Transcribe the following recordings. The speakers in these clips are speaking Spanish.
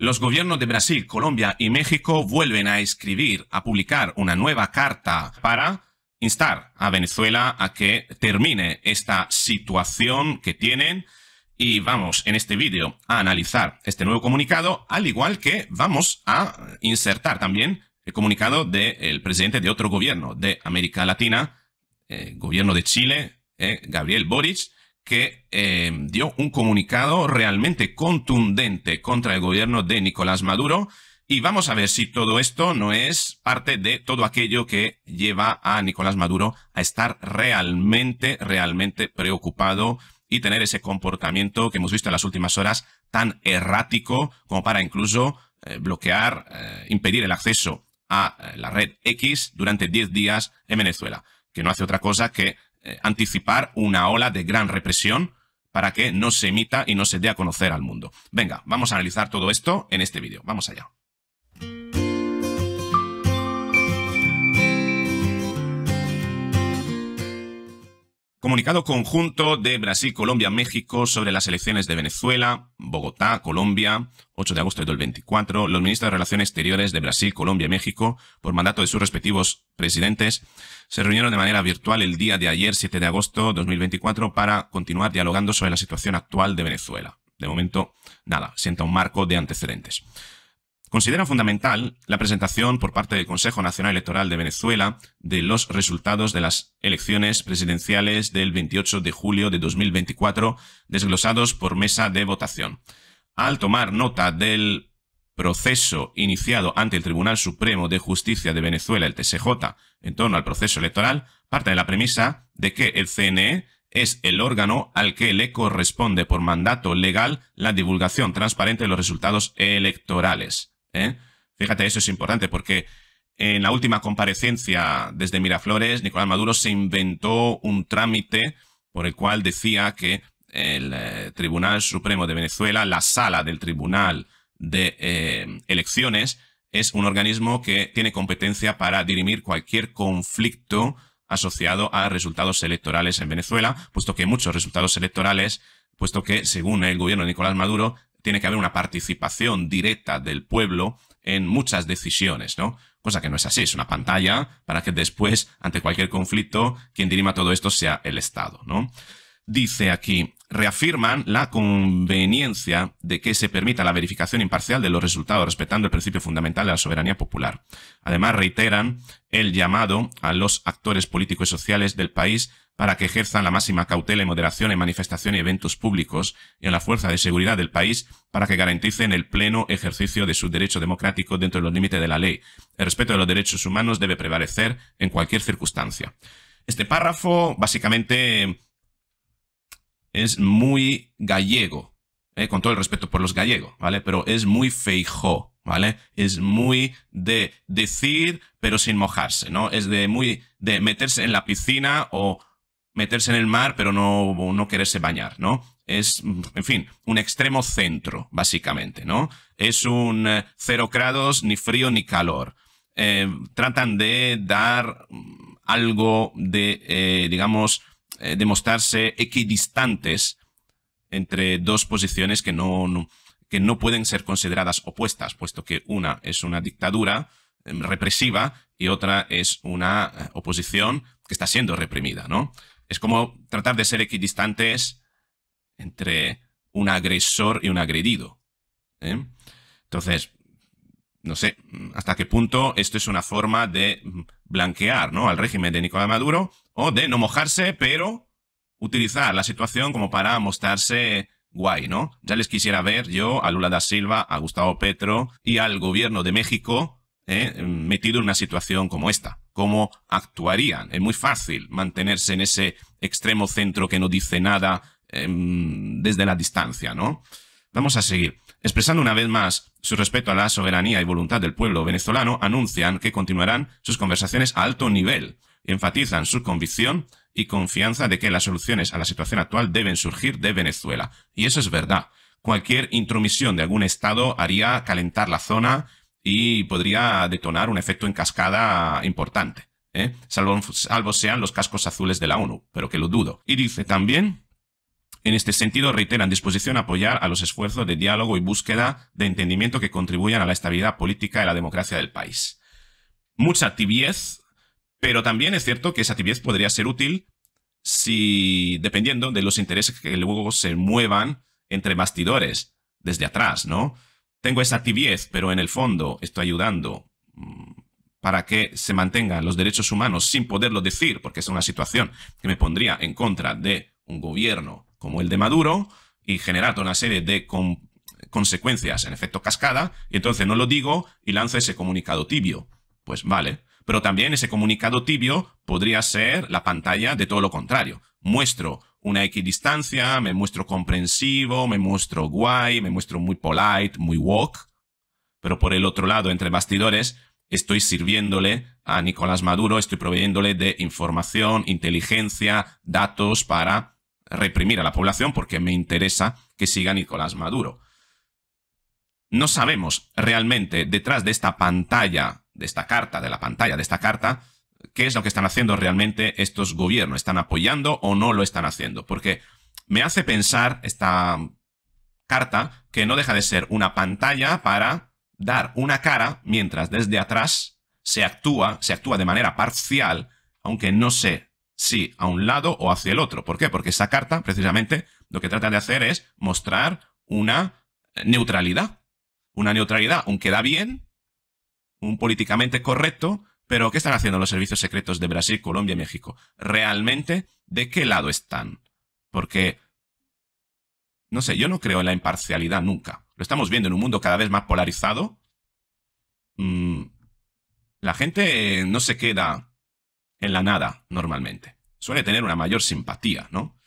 Los gobiernos de Brasil, Colombia y México vuelven a escribir, a publicar una nueva carta para instar a Venezuela a que termine esta situación que tienen y vamos en este vídeo a analizar este nuevo comunicado, al igual que vamos a insertar también el comunicado del presidente de otro gobierno de América Latina, el eh, gobierno de Chile, eh, Gabriel Boric, que eh, dio un comunicado realmente contundente contra el gobierno de Nicolás Maduro. Y vamos a ver si todo esto no es parte de todo aquello que lleva a Nicolás Maduro a estar realmente, realmente preocupado y tener ese comportamiento que hemos visto en las últimas horas tan errático como para incluso eh, bloquear, eh, impedir el acceso a la red X durante 10 días en Venezuela, que no hace otra cosa que eh, anticipar una ola de gran represión para que no se emita y no se dé a conocer al mundo. Venga, vamos a analizar todo esto en este vídeo. Vamos allá. Comunicado conjunto de Brasil, Colombia, México sobre las elecciones de Venezuela, Bogotá, Colombia, 8 de agosto del 2024. Los ministros de Relaciones Exteriores de Brasil, Colombia y México, por mandato de sus respectivos presidentes, se reunieron de manera virtual el día de ayer, 7 de agosto de 2024, para continuar dialogando sobre la situación actual de Venezuela. De momento, nada, sienta un marco de antecedentes. Considera fundamental la presentación por parte del Consejo Nacional Electoral de Venezuela de los resultados de las elecciones presidenciales del 28 de julio de 2024, desglosados por mesa de votación. Al tomar nota del proceso iniciado ante el Tribunal Supremo de Justicia de Venezuela, el TSJ, en torno al proceso electoral, parte de la premisa de que el CNE es el órgano al que le corresponde por mandato legal la divulgación transparente de los resultados electorales. ¿eh? Fíjate, eso es importante porque en la última comparecencia desde Miraflores, Nicolás Maduro se inventó un trámite por el cual decía que el eh, Tribunal Supremo de Venezuela, la sala del Tribunal de eh, Elecciones, es un organismo que tiene competencia para dirimir cualquier conflicto asociado a resultados electorales en Venezuela, puesto que muchos resultados electorales, puesto que, según el gobierno de Nicolás Maduro, tiene que haber una participación directa del pueblo en muchas decisiones, ¿no? Cosa que no es así, es una pantalla para que después, ante cualquier conflicto, quien dirima todo esto sea el Estado, ¿no? Dice aquí, reafirman la conveniencia de que se permita la verificación imparcial de los resultados respetando el principio fundamental de la soberanía popular. Además, reiteran el llamado a los actores políticos y sociales del país para que ejerzan la máxima cautela y moderación en manifestación y eventos públicos y en la fuerza de seguridad del país para que garanticen el pleno ejercicio de su derecho democrático dentro de los límites de la ley. El respeto de los derechos humanos debe prevalecer en cualquier circunstancia. Este párrafo básicamente es muy gallego, ¿eh? con todo el respeto por los gallegos, ¿vale? Pero es muy feijó, ¿vale? Es muy de decir pero sin mojarse, ¿no? Es de muy de meterse en la piscina o meterse en el mar, pero no, quererse bañar, ¿no? Es, en fin, un extremo centro, básicamente, ¿no? Es un eh, cero grados, ni frío ni calor. Eh, tratan de dar mm, algo de, eh, digamos, de mostrarse equidistantes entre dos posiciones que que no pueden ser consideradas opuestas, puesto que una es una dictadura em, represiva y otra es una oposición que está siendo reprimida, ¿no? Es como tratar de ser equidistantes entre un agresor y un agredido. ¿eh? Entonces, no sé hasta qué punto esto es una forma de blanquear ¿no? al régimen de Nicolás Maduro o de no mojarse, pero utilizar la situación como para mostrarse guay, ¿no? Ya les quisiera ver yo a Lula da Silva, a Gustavo Petro y al gobierno de México ¿eh? metido en una situación como esta cómo actuarían. Es muy fácil mantenerse en ese extremo centro que no dice nada em, desde la distancia, ¿no? Vamos a seguir. Expresando una vez más su respeto a la soberanía y voluntad del pueblo venezolano, anuncian que continuarán sus conversaciones a alto nivel enfatizan su convicción y confianza de que las soluciones a la situación actual deben surgir de Venezuela. Y eso es verdad. Cualquier intromisión de algún Estado haría calentar la zona y podría detonar un efecto en cascada importante, ¿eh? salvo, salvo sean los cascos azules de la ONU, pero que lo dudo. Y dice también en este sentido, reiteran disposición a apoyar a los esfuerzos de diálogo y búsqueda de entendimiento que contribuyan a la estabilidad política y la democracia del país. Mucha tibiez, pero también es cierto que esa tibiez podría ser útil si, dependiendo de los intereses que luego se muevan entre bastidores, desde atrás, ¿no? Tengo esa tibiez, pero en el fondo estoy ayudando mm, para que se mantengan los derechos humanos sin poderlo decir, porque es una situación que me pondría en contra de un gobierno como el de Maduro y generar una serie de consecuencias en efecto cascada, y entonces no lo digo y lanzo ese comunicado tibio. Pues vale, pero también ese comunicado tibio podría ser la pantalla de todo lo contrario. Muestro una equidistancia, me muestro comprensivo, me muestro guay, me muestro muy polite, muy woke. Pero por el otro lado, entre bastidores, estoy sirviéndole a Nicolás Maduro, estoy proveyéndole de información, inteligencia, datos para reprimir a la población porque me interesa que siga Nicolás Maduro. No sabemos realmente detrás de esta pantalla, de esta carta, de la pantalla de esta carta, qué es lo que están haciendo realmente estos gobiernos. ¿Están apoyando o no lo están haciendo? Porque me hace pensar esta carta que no deja de ser una pantalla para dar una cara mientras desde atrás se actúa, se actúa de manera parcial, aunque no sé si a un lado o hacia el otro. ¿Por qué? Porque esa carta precisamente lo que trata de hacer es mostrar una neutralidad. Una neutralidad, aunque da bien, un políticamente correcto, pero, ¿qué están haciendo los servicios secretos de Brasil, Colombia y México? ¿Realmente de qué lado están? Porque, no sé, yo no creo en la imparcialidad nunca. Lo estamos viendo en un mundo cada vez más polarizado. Mm, la gente eh, no se queda en la nada normalmente. Suele tener una mayor simpatía, ¿no?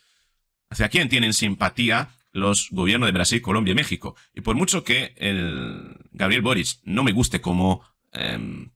¿Hacia quién tienen simpatía los gobiernos de Brasil, Colombia y México? Y por mucho que el Gabriel Boric no me guste como em,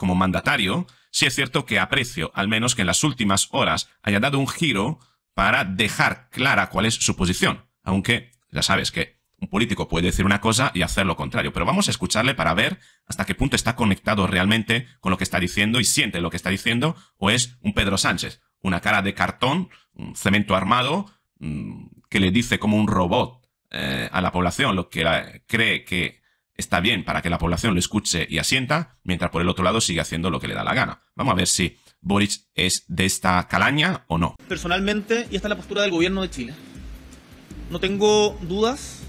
como mandatario, sí es cierto que aprecio, al menos que en las últimas horas haya dado un giro para dejar clara cuál es su posición. Aunque ya sabes que un político puede decir una cosa y hacer lo contrario, pero vamos a escucharle para ver hasta qué punto está conectado realmente con lo que está diciendo y siente lo que está diciendo, o es un Pedro Sánchez, una cara de cartón, un cemento armado, mm, que le dice como un robot eh, a la población lo que cree que está bien para que la población lo escuche y asienta, mientras por el otro lado sigue haciendo lo que le da la gana. Vamos a ver si Boric es de esta calaña o no. Personalmente, y esta es la postura del gobierno de Chile, no tengo dudas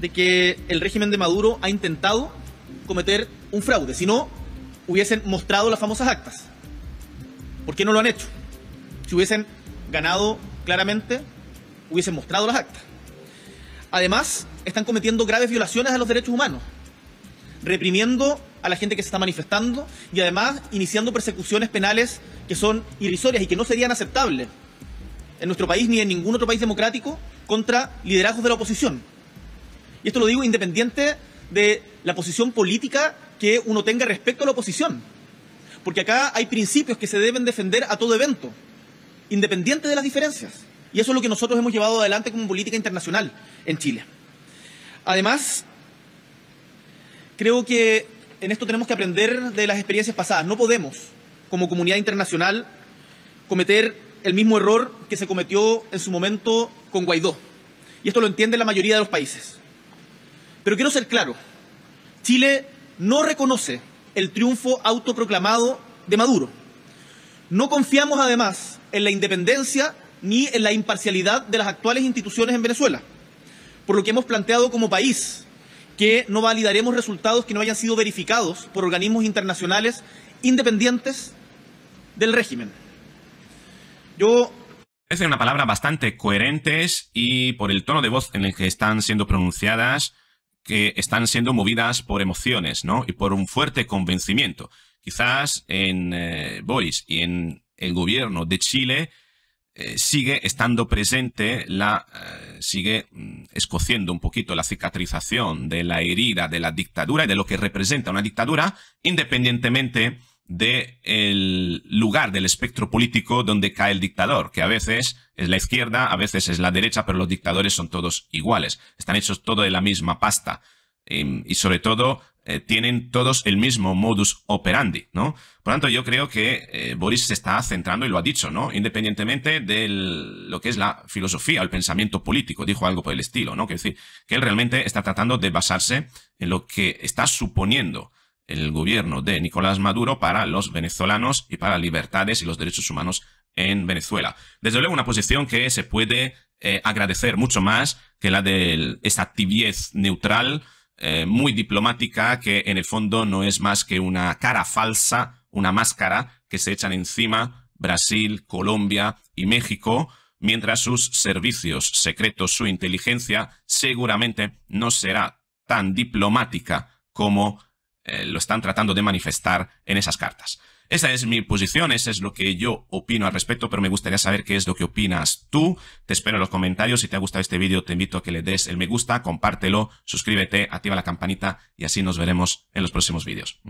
de que el régimen de Maduro ha intentado cometer un fraude. Si no, hubiesen mostrado las famosas actas. ¿Por qué no lo han hecho? Si hubiesen ganado claramente, hubiesen mostrado las actas. Además, están cometiendo graves violaciones a los derechos humanos, reprimiendo a la gente que se está manifestando y además iniciando persecuciones penales que son irrisorias y que no serían aceptables en nuestro país ni en ningún otro país democrático contra liderazgos de la oposición. Y esto lo digo independiente de la posición política que uno tenga respecto a la oposición. Porque acá hay principios que se deben defender a todo evento, independiente de las diferencias. Y eso es lo que nosotros hemos llevado adelante como política internacional en Chile. Además, creo que en esto tenemos que aprender de las experiencias pasadas. No podemos, como comunidad internacional, cometer el mismo error que se cometió en su momento con Guaidó. Y esto lo entiende la mayoría de los países. Pero quiero ser claro, Chile no reconoce el triunfo autoproclamado de Maduro. No confiamos, además, en la independencia ni en la imparcialidad de las actuales instituciones en Venezuela por lo que hemos planteado como país que no validaremos resultados que no hayan sido verificados por organismos internacionales independientes del régimen. Yo es una palabra bastante coherentes y por el tono de voz en el que están siendo pronunciadas, que están siendo movidas por emociones, ¿no? Y por un fuerte convencimiento. Quizás en eh, Boris y en el gobierno de Chile eh, sigue estando presente, la, eh, sigue mm, escociendo un poquito la cicatrización de la herida de la dictadura y de lo que representa una dictadura, independientemente del lugar del espectro político donde cae el dictador, que a veces es la izquierda, a veces es la derecha, pero los dictadores son todos iguales, están hechos todo de la misma pasta. Em, y sobre todo eh, tienen todos el mismo modus operandi, ¿no? Por tanto, yo creo que eh, Boris se está centrando, y lo ha dicho, ¿no? Independientemente de lo que es la filosofía, o el pensamiento político, dijo algo por el estilo, ¿no? que decir, que él realmente está tratando de basarse en lo que está suponiendo el gobierno de Nicolás Maduro para los venezolanos y para libertades y los derechos humanos en Venezuela. Desde luego una posición que se puede eh, agradecer mucho más que la de esa tibiez neutral eh, muy diplomática que en el fondo no es más que una cara falsa, una máscara que se echan encima Brasil, Colombia y México, mientras sus servicios secretos, su inteligencia, seguramente no será tan diplomática como eh, lo están tratando de manifestar en esas cartas. Esa es mi posición, eso es lo que yo opino al respecto, pero me gustaría saber qué es lo que opinas tú. Te espero en los comentarios. Si te ha gustado este vídeo, te invito a que le des el me gusta, compártelo, suscríbete, activa la campanita y así nos veremos en los próximos vídeos.